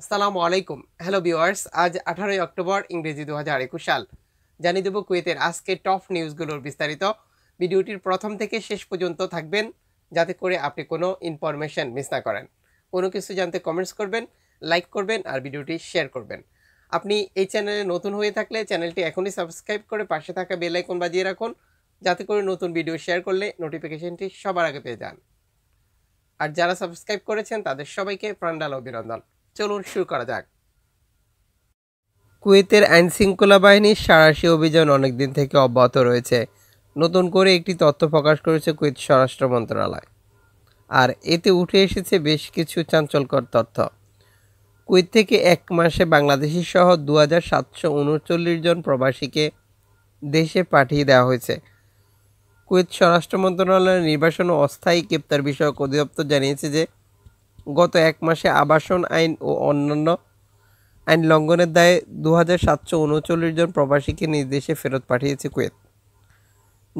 আসসালামু আলাইকুম hello viewers আজ আঠারোই অক্টোবর ইংরেজি দু হাজার একুশ সাল জানিয়ে দেব কুয়েতের আজকে টপ নিউজগুলোর বিস্তারিত ভিডিওটির প্রথম থেকে শেষ পর্যন্ত থাকবেন যাতে করে আপনি কোনো ইনফরমেশান মিস না করেন কোনো কিছু জানতে কমেন্টস করবেন লাইক করবেন আর ভিডিওটি শেয়ার করবেন আপনি এই চ্যানেলে নতুন হয়ে থাকলে চ্যানেলটি এখনই সাবস্ক্রাইব করে পাশে থাকা বেল আইকন বাজিয়ে রাখুন যাতে করে নতুন ভিডিও শেয়ার করলে নোটিফিকেশনটি সবার আগে পেয়ে যান আর যারা সাবস্ক্রাইব করেছেন তাদের সবাইকে প্রাণডাল অভিনন্দন চলুন শুরু করা যাক কুয়েতের আইন শৃঙ্খলা বাহিনীর সারাশি অভিযান অনেকদিন থেকে অব্যাহত রয়েছে নতুন করে একটি তথ্য প্রকাশ করেছে কুয়েত স্বরাষ্ট্র মন্ত্রণালয় আর এতে উঠে এসেছে বেশ কিছু চাঞ্চলকর তথ্য কুয়েত থেকে এক মাসে বাংলাদেশি সহ দু জন প্রবাসীকে দেশে পাঠিয়ে দেওয়া হয়েছে কুয়েত স্বরাষ্ট্র মন্ত্রণালয়ের নির্বাচন ও অস্থায়ী গ্রেপ্তার বিষয়ক অধিদপ্তর জানিয়েছে যে গত এক মাসে আবাসন আইন ও অন্যান্য আইন লঙ্ঘনের দায়ে দু হাজার সাতশো উনচল্লিশ জন প্রবাসীকে নির্দেশে ফেরত পাঠিয়েছে কুয়েত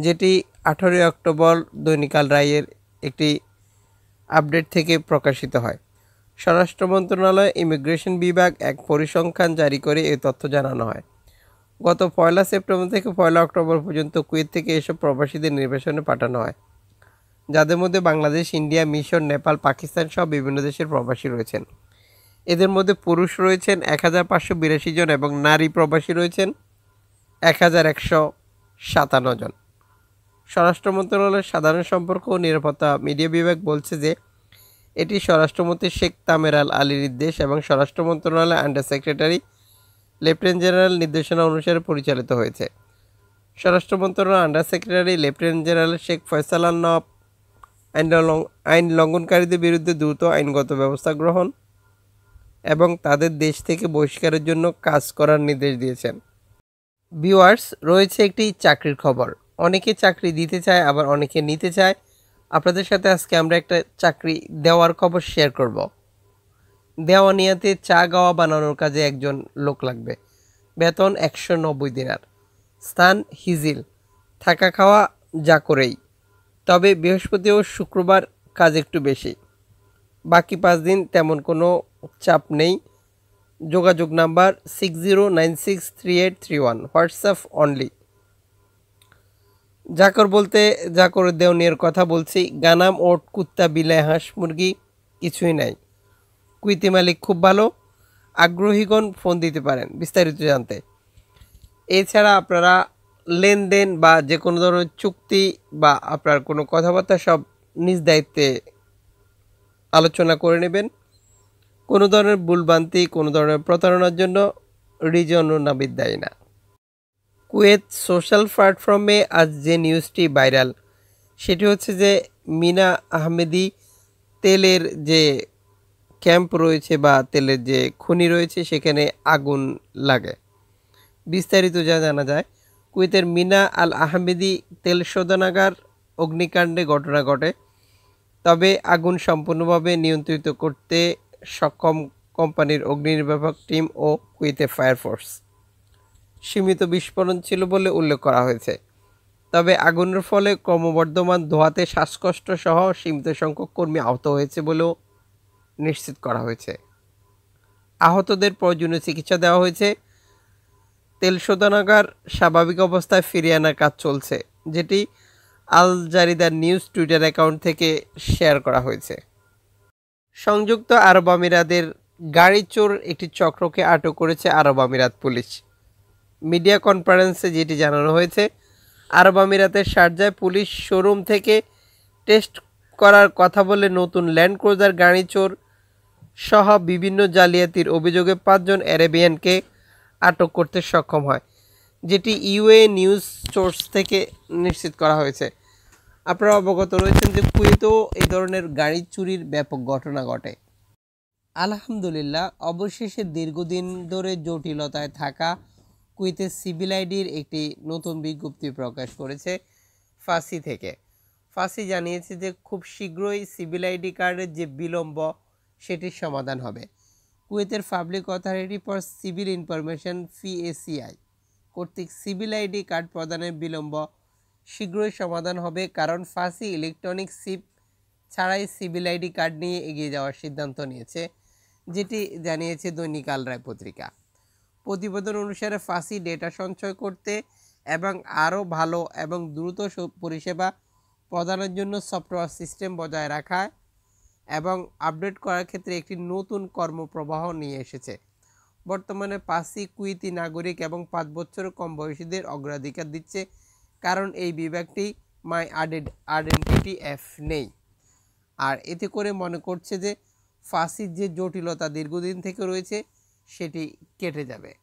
যেটি আঠারোই অক্টোবর দৈনিকাল রায়ের একটি আপডেট থেকে প্রকাশিত হয় স্বরাষ্ট্র মন্ত্রণালয় ইমিগ্রেশন বিভাগ এক পরিসংখ্যান জারি করে এ তথ্য জানানো হয় গত পয়লা সেপ্টেম্বর থেকে পয়লা অক্টোবর পর্যন্ত কুয়েত থেকে এসব প্রবাসীদের নির্বাসনে পাঠানো হয় যাদের মধ্যে বাংলাদেশ ইন্ডিয়া মিশর নেপাল পাকিস্তান সহ বিভিন্ন দেশের প্রবাসী রয়েছেন এদের মধ্যে পুরুষ রয়েছেন এক হাজার পাঁচশো বিরাশি জন এবং নারী প্রবাসী রয়েছেন এক হাজার একশো সাতান্ন জন স্বরাষ্ট্র মন্ত্রণালয়ের সাধারণ সম্পর্ক ও নিরাপত্তা মিডিয়া বিভাগ বলছে যে এটি স্বরাষ্ট্রমন্ত্রী শেখ তামেরাল আলীর নির্দেশ এবং স্বরাষ্ট্র মন্ত্রণালয়ের আন্ডার সেক্রেটারি লেফটেন্যান্ট জেনারেল নির্দেশনা অনুসারে পরিচালিত হয়েছে স্বরাষ্ট্র মন্ত্রণালয়ের under secretary lieutenant general Sheikh Faisal নব আইন আইন লঙ্ঘনকারীদের বিরুদ্ধে দ্রুত আইনগত ব্যবস্থা গ্রহণ এবং তাদের দেশ থেকে বহিষ্কারের জন্য কাজ করার নির্দেশ দিয়েছেন ভিওয়ার্স রয়েছে একটি চাকরির খবর অনেকে চাকরি দিতে চায় আবার অনেকে নিতে চায় আপনাদের সাথে আজকে আমরা একটা চাকরি দেওয়ার খবর শেয়ার করব দেওয়া নিয়াতে চা গাওয়া বানানোর কাজে একজন লোক লাগবে বেতন একশো নব্বই দিনার স্থান হিজিল থাকা খাওয়া যা করেই তবে বৃহস্পতি ও শুক্রবার কাজ একটু বেশি বাকি পাঁচ দিন তেমন কোনো চাপ নেই যোগাযোগ number six zero nine six three eight three one WhatsApp only জাকর বলতে জাকর দেওনিয়ের কথা বলছি গানাম ওট কুত্তা বিলাই হাঁস মুরগি কিছুই নাই কুইতি মালিক খুব ভালো আগ্রহীগণ ফোন দিতে পারেন বিস্তারিত জানতে এছাড়া আপনারা লেনদেন বা যে কোনো ধরনের চুক্তি বা আপনার কোনো কথাবার্তা সব নিজ দায়িত্বে আলোচনা করে নেবেন কোনো ধরনের ভুলবান্তি কোনো ধরনের প্রতারণার জন্য রিজন নাবিদ দেয় না কুয়েত সোশ্যাল প্ল্যাটফর্মে আজ যে নিউজটি ভাইরাল সেটি হচ্ছে যে মিনা আহমেদি তেলের যে ক্যাম্প রয়েছে বা তেলের যে খনি রয়েছে সেখানে আগুন লাগে বিস্তারিত যা জানা যায় কুয়েতের মিনা আল আহমেদি তেল শোধনাগার অগ্নিকাণ্ডে ঘটনা ঘটে তবে আগুন সম্পূর্ণভাবে নিয়ন্ত্রিত করতে সক্ষম কোম্পানির অগ্নি নির্বাপক টিম ও কুয়েতে ফায়ার ফোর্স সীমিত বিস্ফোরণ ছিল বলে উল্লেখ করা হয়েছে তবে আগুনের ফলে ক্রমবর্ধমান ধোয়াতে শ্বাসকষ্ট সহ সীমিত সংখ্যক কর্মী আহত হয়েছে বলেও নিশ্চিত করা হয়েছে আহতদের প্রয়োজনীয় চিকিৎসা দেওয়া হয়েছে তেল শোধনাগার স্বাভাবিক অবস্থায় ফিরিয়ে আনার কাজ চলছে যেটি Al Jazeera news Twitter account থেকে শেয়ার করা হয়েছে সংযুক্ত আরব আমিরাদের গাড়ি চোর একটি চক্রকে আটক করেছে আরব আমিরাত পুলিশ মিডিয়া কনফারেন্সে যেটি জানানো হয়েছে আরব আমিরাতের সার্জায় পুলিশ শোরুম থেকে টেস্ট করার কথা বলে নতুন ল্যান্ড ক্রুজার গাড়ি চোর সহ বিভিন্ন জালিয়াতির অভিযোগে পাঁচজন অ্যারেবিয়ানকে আটক করতে সক্ষম হয় যেটি ইউএ নিউজ সোর্স থেকে নিশ্চিত করা হয়েছে আপনারা অবগত রয়েছেন যে কুয়েতেও এই ধরনের গাড়ি চুরির ব্যাপক ঘটনা ঘটে আলহামদুলিল্লাহ অবশেষে দীর্ঘদিন ধরে জটিলতায় থাকা কুইতে সিভিল আইডির একটি নতুন বিজ্ঞপ্তি প্রকাশ করেছে ফাঁসি থেকে ফাঁসি জানিয়েছে যে খুব শীঘ্রই সিভিল আইডি কার্ডের যে বিলম্ব সেটির সমাধান হবে কুয়েতের public authority for civil information PACI কর্তৃক সিভিল আইডি কার্ড প্রদানের বিলম্ব শীঘ্রই সমাধান হবে কারণ ফাঁসি ইলেকট্রনিক সিপ ছাড়াই সিভিল আইডি কার্ড নিয়ে এগিয়ে যাওয়ার সিদ্ধান্ত নিয়েছে যেটি জানিয়েছে দৈনিক আল রায় পত্রিকা প্রতিবেদন অনুসারে ফাঁসি ডেটা সঞ্চয় করতে এবং আরও ভালো এবং দ্রুত পরিষেবা প্রদানের জন্য সফটওয়্যার সিস্টেম বজায় রাখায় এবং আপডেট করার ক্ষেত্রে একটি নতুন কর্মপ্রবাহ নিয়ে এসেছে বর্তমানে পাঁচই কুইতি নাগরিক এবং পাঁচ বছর কম বয়সীদের অগ্রাধিকার দিচ্ছে কারণ এই বিভাগটি মাই আডেড আইডেন্টি এফ নেই আর এতে করে মনে করছে যে ফাঁসির যে জটিলতা দীর্ঘদিন থেকে রয়েছে সেটি কেটে যাবে